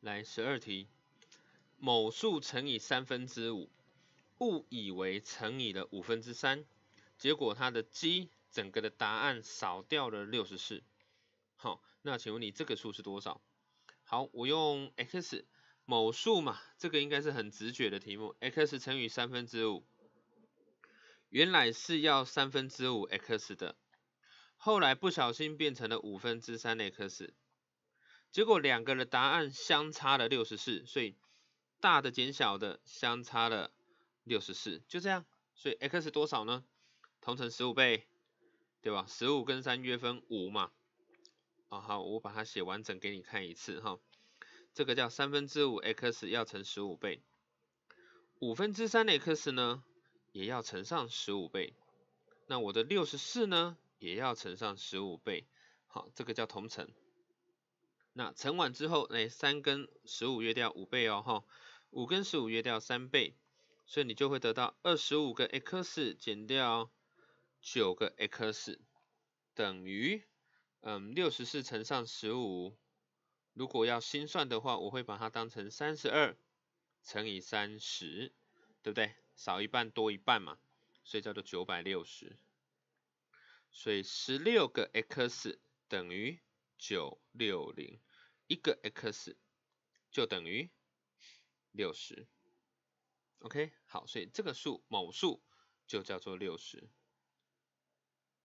来十二题，某数乘以三分之五，误以为乘以了五分之三，结果它的积整个的答案少掉了六十四。好，那请问你这个数是多少？好，我用 x 某数嘛，这个应该是很直觉的题目，x 乘以三分之五，原来是要三分之五 x 的，后来不小心变成了五分之三 x。结果两个的答案相差了六十四，所以大的减小的相差了六十四，就这样。所以 x 多少呢？同乘十五倍，对吧？十五跟三约分五嘛。啊，好，我把它写完整给你看一次哈。这个叫三分之五 x 要乘十五倍，五分之三 x 呢也要乘上十五倍。那我的六十四呢也要乘上十五倍。好，这个叫同乘。那乘完之后，那三根十五约掉五倍哦，哈，五根十五约掉三倍，所以你就会得到二十五个 x 减掉九个 x 等于，嗯，六十四乘上十五。如果要心算的话，我会把它当成三十二乘以三十，对不对？少一半多一半嘛，所以叫做九百六十。所以十六个 x 等于。九六零一个 x 就等于六十，OK 好，所以这个数某数就叫做六十。